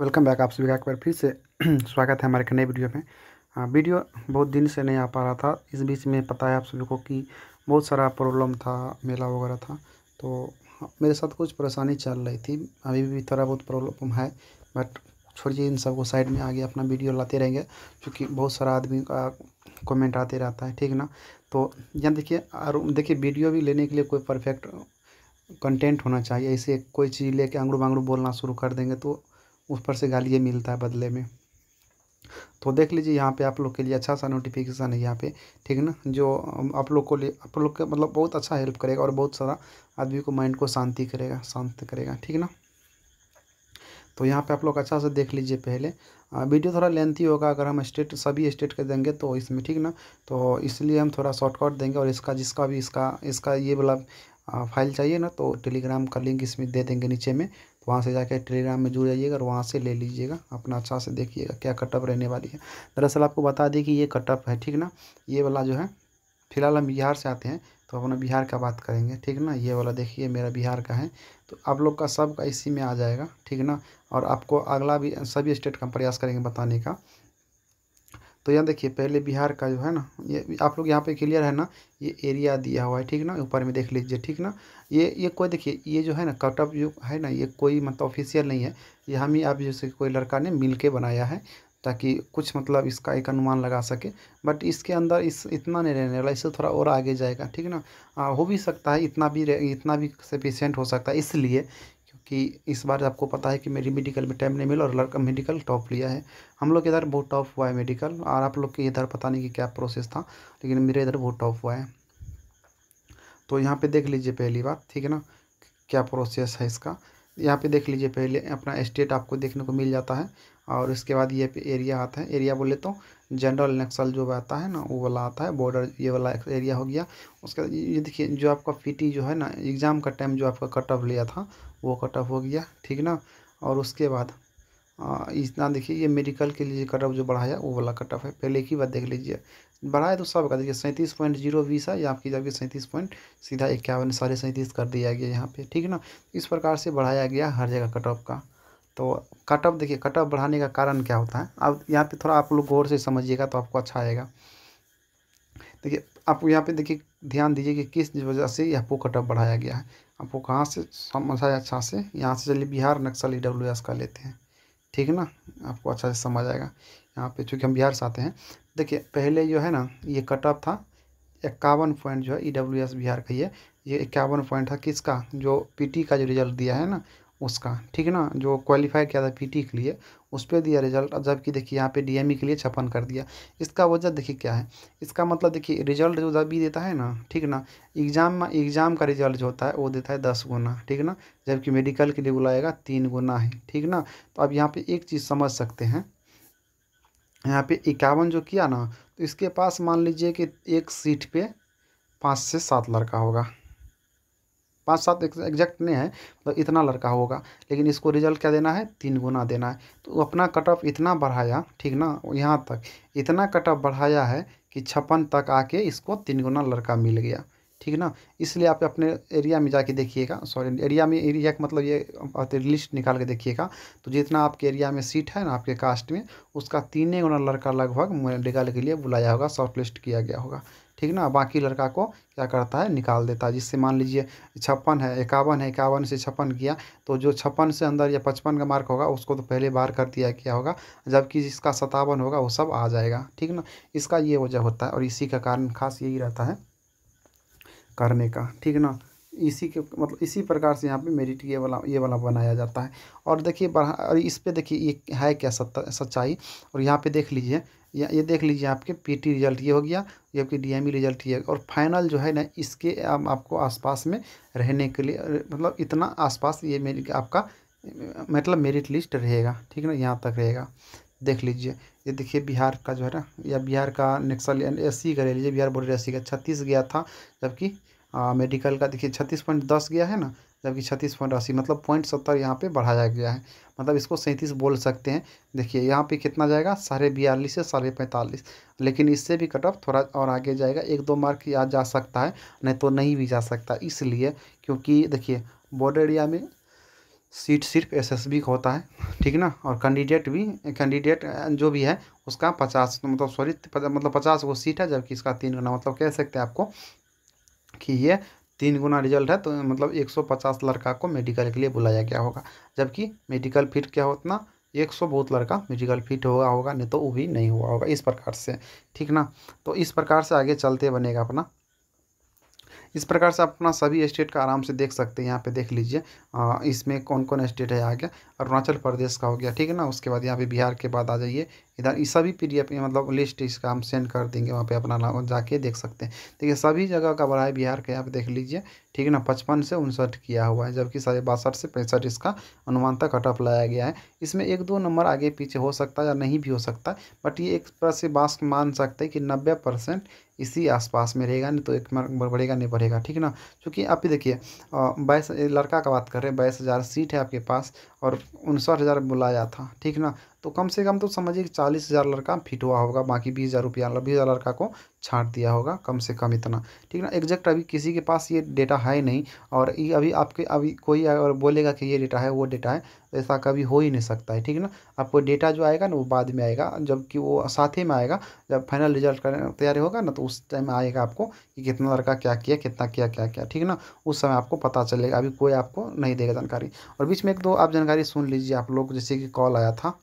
welcome back आप सभी का एक बार फिर से स्वागत है हमारे नए वीडियो में आ, हाँ, वीडियो बहुत दिन से नहीं आ पा रहा था इस बीच में पता है आप सभी को कि बहुत सारा प्रॉब्लम था मेला वगैरह था तो मेरे साथ कुछ परेशानी चल रही थी अभी भी थोड़ा बहुत प्रॉब्लम है बट छोड़िए इन सबको साइड में आगे अपना वीडियो लाते रहेंगे क्योंकि बहुत सारा आदमी का कॉमेंट आते रहता है ठीक ना तो यहाँ देखिए और देखिए वीडियो भी लेने के लिए कोई परफेक्ट कंटेंट होना चाहिए ऐसे कोई चीज़ लेके आंगड़ू बांगड़ू बोलना शुरू कर देंगे तो उस पर से गालियाँ मिलता है बदले में तो देख लीजिए यहाँ पे आप लोग के लिए अच्छा सा नोटिफिकेशन है यहाँ पे ठीक है ना जो आप लोग को लिए आप लोग के मतलब बहुत अच्छा हेल्प करेगा और बहुत सारा आदमी को माइंड को शांति करेगा शांत करेगा ठीक है ना तो यहाँ पे आप लोग अच्छा से देख लीजिए पहले वीडियो थोड़ा लेंथी होगा अगर हम स्टेट सभी स्टेट के देंगे तो इसमें ठीक ना तो इसलिए हम थोड़ा शॉर्टकट देंगे और इसका जिसका भी इसका इसका ये वाला फाइल चाहिए ना तो टेलीग्राम का लिंक इसमें दे देंगे नीचे में तो वहाँ से जाकर टेलीग्राम में जुड़ जाइएगा और वहाँ से ले लीजिएगा अपना अच्छा से देखिएगा क्या कटअप रहने वाली है दरअसल आपको बता दें कि ये कटअप है ठीक ना ये वाला जो है फिलहाल हम बिहार से आते हैं तो अपना बिहार का बात करेंगे ठीक ना ये वाला देखिए मेरा बिहार का है तो आप लोग का सब का इसी में आ जाएगा ठीक ना और आपको अगला भी सभी स्टेट का प्रयास करेंगे बताने का तो यहाँ देखिए पहले बिहार का जो है ना ये आप लोग यहाँ पे क्लियर है ना ये एरिया दिया हुआ है ठीक ना ऊपर में देख लीजिए ठीक ना ये ये कोई देखिए ये जो है ना कटअप जो है ना ये कोई मतलब ऑफिशियल नहीं है ये हम ही आप जैसे कोई लड़का ने मिल के बनाया है ताकि कुछ मतलब इसका एक अनुमान लगा सके बट इसके अंदर इस इतना नहीं रहने वाला इससे थोड़ा और आगे जाएगा ठीक ना आ, हो भी सकता है इतना भी इतना भी सफिशियंट हो सकता है इसलिए कि इस बार आपको पता है कि मेरी मेडिकल में टाइम नहीं मिला और लड़का मेडिकल टॉप लिया है हम लोग के इधर बहुत टॉप हुआ है मेडिकल और आप लोग के इधर पता नहीं कि क्या प्रोसेस था लेकिन मेरे इधर बहुत टॉप हुआ है तो यहाँ पे देख लीजिए पहली बात ठीक है ना क्या प्रोसेस है इसका यहाँ पे देख लीजिए पहले अपना स्टेट आपको देखने को मिल जाता है और इसके बाद ये एरिया आता है एरिया बोले तो जनरल नक्सल जो आता है ना वो वाला आता है बॉर्डर ये वाला एरिया हो गया उसके बाद ये देखिए जो आपका पी जो है ना एग्ज़ाम का टाइम जो आपका कट ऑफ लिया था वो कट ऑफ हो गया ठीक ना और उसके बाद इतना देखिए ये मेडिकल के लिए कट ऑफ जो बढ़ाया वो वाला कट ऑफ है पहले एक ही बात देख लीजिए बढ़ाया तो सब का देखिए सैंतीस पॉइंट जीरो बीस है या आपकी जबकि सैंतीस पॉइंट सीधा इक्यावन साढ़े सैंतीस कर दिया गया यहाँ पे ठीक ना इस प्रकार से बढ़ाया गया हर जगह कट ऑफ का तो कट ऑफ देखिए कट ऑफ बढ़ाने का कारण क्या होता है अब यहाँ पे थोड़ा आप लोग गौर से समझिएगा तो आपको अच्छा आएगा देखिए आप यहाँ पे देखिए ध्यान दीजिए कि किस वजह से यह पो कट ऑफ बढ़ाया गया है आपको कहाँ से समझ अच्छा से यहाँ से चलिए Bihar Naxal E W S का लेते हैं ठीक है ना आपको अच्छा से समझ आएगा यहाँ पर चूँकि हम बिहार से आते हैं देखिए पहले जो है ना ये कट ऑफ था इक्यावन पॉइंट जो है ई डब्ल्यू एस बिहार का ये ये इक्यावन पॉइंट था किसका जो पीटी का जो रिजल्ट दिया है ना उसका ठीक है ना जो क्वालिफाई किया था पीटी के लिए उस पर दिया रिजल्ट जबकि देखिए यहाँ पे डीएमई e के लिए छप्पन कर दिया इसका वजह देखिए क्या है इसका मतलब देखिए रिजल्ट जो जब भी देता है ना ठीक ना एग्ज़ाम में एग्ज़ाम का रिजल्ट जो होता है वो देता है दस गुना ठीक ना जबकि मेडिकल के लिए बुलाएगा तीन गुना है ठीक ना तो अब यहाँ पर एक चीज़ समझ सकते हैं यहाँ पर इक्यावन जो किया ना तो इसके पास मान लीजिए कि एक सीट पर पाँच से सात लड़का होगा पाँच सात एग्जैक्ट नहीं है मतलब तो इतना लड़का होगा लेकिन इसको रिजल्ट क्या देना है तीन गुना देना है तो अपना कट ऑफ इतना बढ़ाया ठीक ना यहाँ तक इतना कट ऑफ बढ़ाया है कि छप्पन तक आके इसको तीन गुना लड़का मिल गया ठीक ना इसलिए आप अपने एरिया में जाके देखिएगा सॉरी एरिया में एरिया का मतलब ये लिस्ट निकाल के देखिएगा तो जितना आपके एरिया में सीट है ना आपके कास्ट में उसका तीन गुना लड़का लगभग मेडिकल के लिए बुलाया होगा शॉर्ट लिस्ट किया गया होगा ठीक ना बाकी लड़का को क्या करता है निकाल देता है जिससे मान लीजिए छप्पन है इक्यावन है इक्यावन से छप्पन किया तो जो छप्पन से अंदर या पचपन का मार्क होगा उसको तो पहले बार कर दिया किया होगा जबकि जिसका सतावन होगा वो सब आ जाएगा ठीक ना इसका ये वजह होता है और इसी का कारण खास यही रहता है करने का ठीक ना इसी के मतलब इसी प्रकार से यहाँ पे मेरिट ये वाला ये वाला बनाया जाता है और देखिए बढ़ा इस पर देखिए ये है क्या सच्चाई और यहाँ पे देख लीजिए या ये देख लीजिए आपके पीटी रिजल्ट ये हो गया ये आपके डीएमई रिजल्ट ये और फाइनल जो है ना इसके आप, आपको आसपास में रहने के लिए मतलब इतना आसपास ये मेरी आपका मतलब मेरिट लिस्ट रहेगा ठीक है ना यहाँ तक रहेगा देख लीजिए ये देखिए बिहार का जो है ना या बिहार का नेक्सल एस सी का ले लीजिए बिहार बोर्ड एस सी का छत्तीस गया था जबकि आ, मेडिकल का देखिए छत्तीस पॉइंट दस गया है ना जबकि छत्तीस पॉइंट अस्सी मतलब पॉइंट सत्तर यहाँ पे बढ़ाया गया है मतलब इसको सैंतीस बोल सकते हैं देखिए यहाँ पे कितना जाएगा साढ़े बयालीस से साढ़े पैंतालीस लेकिन इससे भी कट ऑफ थोड़ा और आगे जाएगा एक दो मार्क या जा सकता है नहीं तो नहीं भी जा सकता इसलिए क्योंकि देखिए बॉर्डर एरिया में सीट सिर्फ एस एस बी का होता है ठीक ना और कैंडिडेट भी कैंडिडेट जो भी है उसका पचास मतलब सॉरी मतलब पचास वो सीट है जबकि इसका तीन गुना मतलब कह सकते हैं आपको की ही है तीन गुना रिजल्ट है तो मतलब 150 लड़का को मेडिकल के लिए बुलाया गया होगा जबकि मेडिकल फिट क्या होता ना एक सौ बहुत लड़का मेडिकल फिट हुआ होगा नहीं तो वो भी नहीं हुआ होगा इस प्रकार से ठीक ना तो इस प्रकार से आगे चलते बनेगा अपना इस प्रकार से अपना सभी स्टेट का आराम से देख सकते हैं यहाँ पे देख लीजिए इसमें कौन कौन स्टेट है आगे अरुणाचल प्रदेश का हो गया ठीक है ना उसके बाद यहाँ पे बिहार के बाद आ जाइए इधर ये सभी पी डी मतलब लिस्ट इसका हम सेंड कर देंगे वहाँ पे अपना नाम जाके देख सकते हैं देखिए सभी जगह का बड़ा बिहार का यहाँ पे देख लीजिए ठीक है ना पचपन से उनसठ किया हुआ है जबकि साढ़े बासठ से पैंसठ इसका अनुमान तक ऑफ लाया गया है इसमें एक दो नंबर आगे पीछे हो सकता है या नहीं भी हो सकता बट ये एक तरह से बास मान सकते हैं कि नब्बे परसेंट इसी आसपास में रहेगा नहीं तो एक बढ़ेगा नहीं बढ़ेगा ठीक है ना क्योंकि आप ही देखिए बाईस लड़का का बात कर रहे हैं बाईस हज़ार सीट है आपके पास और उनसठ हज़ार बुलाया था ठीक ना तो कम से कम तो समझिए चालीस हज़ार लड़का फिट हुआ होगा बाकी बीस हज़ार रुपया बीस हज़ार लड़का को छाट दिया होगा कम से कम इतना ठीक ना एग्जैक्ट अभी किसी के पास ये डेटा है नहीं और ये अभी आपके अभी कोई अगर बोलेगा कि ये डेटा है वो डेटा है ऐसा कभी हो ही नहीं सकता है ठीक ना आपको डेटा जो आएगा ना वो बाद में आएगा जबकि वो साथ ही में आएगा जब फाइनल रिजल्ट तैयार होगा ना तो उस टाइम आएगा आपको कि कितना लड़का क्या किया कितना किया क्या क्या ठीक ना उस समय आपको पता चलेगा अभी कोई आपको नहीं देगा जानकारी और बीच में एक दो आप जानकारी सुन लीजिए आप लोग जैसे कि कॉल आया था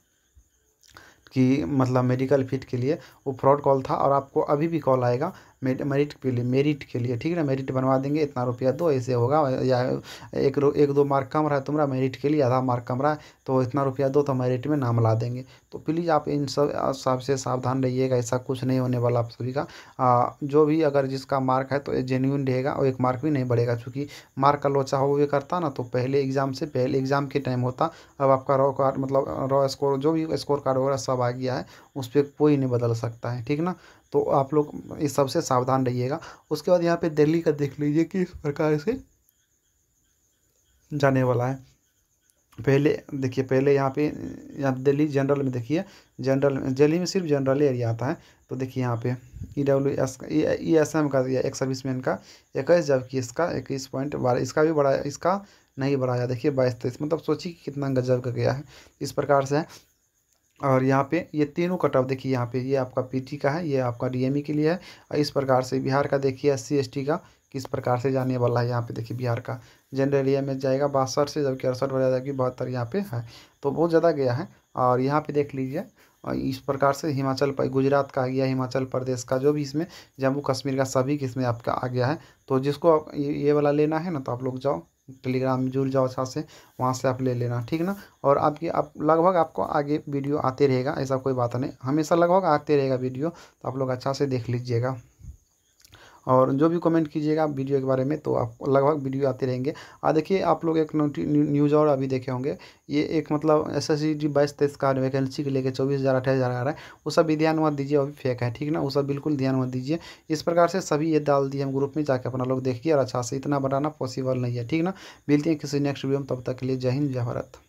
कि मतलब मेडिकल फ़िट के लिए वो फ्रॉड कॉल था और आपको अभी भी कॉल आएगा मेरिट मेरिट के लिए मेरिट के लिए ठीक है ना मेरिट बनवा देंगे इतना रुपया दो ऐसे होगा या एक रो एक दो मार्क कम रहा है तुम्हारा मेरिट के लिए आधा मार्क कम रहा है तो इतना रुपया दो तो मेरिट में नाम ला देंगे तो प्लीज़ आप इन सब सबसे सावधान रहिएगा ऐसा कुछ नहीं होने वाला आप सभी का आ, जो भी अगर जिसका मार्क है तो जेन्यून रहेगा और एक मार्क भी नहीं बढ़ेगा चूँकि मार्क का लोचा हो भी करता ना तो पहले एग्ज़ाम से पहले एग्ज़ाम के टाइम होता अब आपका रॉ कार्ड मतलब रॉ स्कोर जो भी स्कोर कार्ड वगैरह सब आ गया है उस पर कोई नहीं बदल सकता है ठीक ना तो आप लोग इस सबसे सावधान रहिएगा उसके बाद यहाँ पे दिल्ली का देख लीजिए कि इस प्रकार से जाने वाला है पहले देखिए पहले यहाँ पे यहाँ दिल्ली जनरल में देखिए जनरल दिल्ली में सिर्फ जनरल एरिया आता है तो देखिए यहाँ पे E W S E S M का दिया एक मैन का इक्कीस जबकि इसका इक्कीस पॉइंट बारह इसका भी बढ़ाया इसका नहीं बढ़ाया देखिए बाईस तेईस मतलब सोचिए कितना गजब का गया है इस प्रकार से है और यहाँ पे ये तीनों कट ऑफ देखिए यहाँ पे ये आपका पीटी का है ये आपका डीएमई e के लिए है और इस प्रकार से बिहार का देखिए एस सी का किस प्रकार से जाने वाला है यहाँ पे देखिए बिहार का जनरल एरिया में जाएगा बासठ से जबकि अड़सठ बजा जाएगी बहत्तर यहाँ पे है तो बहुत ज़्यादा गया है और यहाँ पे देख लीजिए और इस प्रकार से हिमाचल पर गुजरात का आ गया हिमाचल प्रदेश का जो भी इसमें जम्मू कश्मीर का सभी किस्में आपका आ गया है तो जिसको ये वाला लेना है ना तो आप लोग जाओ टेलीग्राम में जुड़ जाओ साथ से वहाँ से आप ले लेना ठीक ना और आपकी आप लगभग आपको आगे वीडियो आते रहेगा ऐसा कोई बात नहीं हमेशा लगभग आते रहेगा वीडियो तो आप लोग अच्छा से देख लीजिएगा और जो भी कमेंट कीजिएगा वीडियो के बारे में तो आप लगभग वीडियो आते रहेंगे और देखिए आप लोग एक न्यूज़ और अभी देखे होंगे ये एक मतलब एस एस सी डी बाईस तेईस का वैकेंसी के लेकर चौबीस हज़ार अट्ठाईस हज़ार आ रहा है वो सब भी ध्यान मत दीजिए अभी फेक है ठीक ना वो सब बिल्कुल ध्यान मत दीजिए इस प्रकार से सभी ये डाल दिए हम ग्रुप में जाकर अपना लोग देखिए और अच्छा से इतना बनाना पॉसिबल नहीं है ठीक ना मिलती है किसी नेक्स्ट वीडियो में तब तक के लिए जय हिंद जय भारत